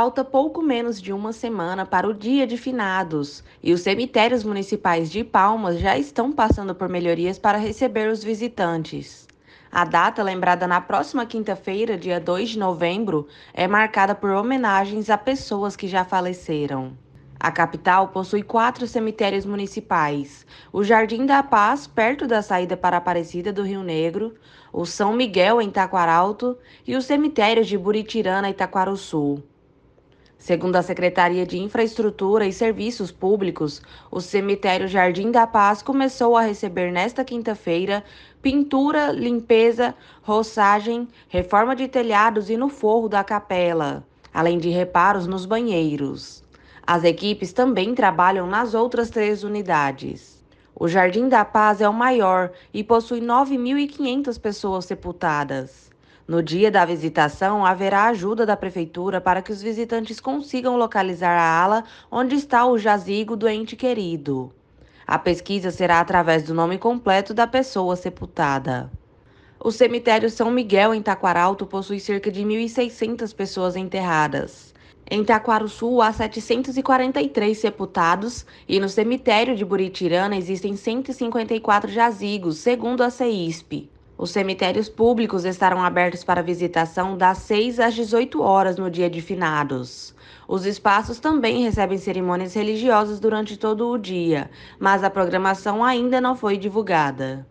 Falta pouco menos de uma semana para o Dia de Finados e os cemitérios municipais de Palmas já estão passando por melhorias para receber os visitantes. A data, lembrada na próxima quinta-feira, dia 2 de novembro, é marcada por homenagens a pessoas que já faleceram. A capital possui quatro cemitérios municipais: o Jardim da Paz, perto da saída para Aparecida do Rio Negro, o São Miguel, em Taquaralto, e os cemitérios de Buritirana e Sul. Segundo a Secretaria de Infraestrutura e Serviços Públicos, o cemitério Jardim da Paz começou a receber nesta quinta-feira pintura, limpeza, roçagem, reforma de telhados e no forro da capela, além de reparos nos banheiros. As equipes também trabalham nas outras três unidades. O Jardim da Paz é o maior e possui 9.500 pessoas sepultadas. No dia da visitação, haverá ajuda da prefeitura para que os visitantes consigam localizar a ala onde está o jazigo do ente querido. A pesquisa será através do nome completo da pessoa sepultada. O cemitério São Miguel, em Taquaralto, possui cerca de 1.600 pessoas enterradas. Em Sul há 743 sepultados e no cemitério de Buritirana existem 154 jazigos, segundo a CEISP. Os cemitérios públicos estarão abertos para visitação das 6 às 18 horas no dia de finados. Os espaços também recebem cerimônias religiosas durante todo o dia, mas a programação ainda não foi divulgada.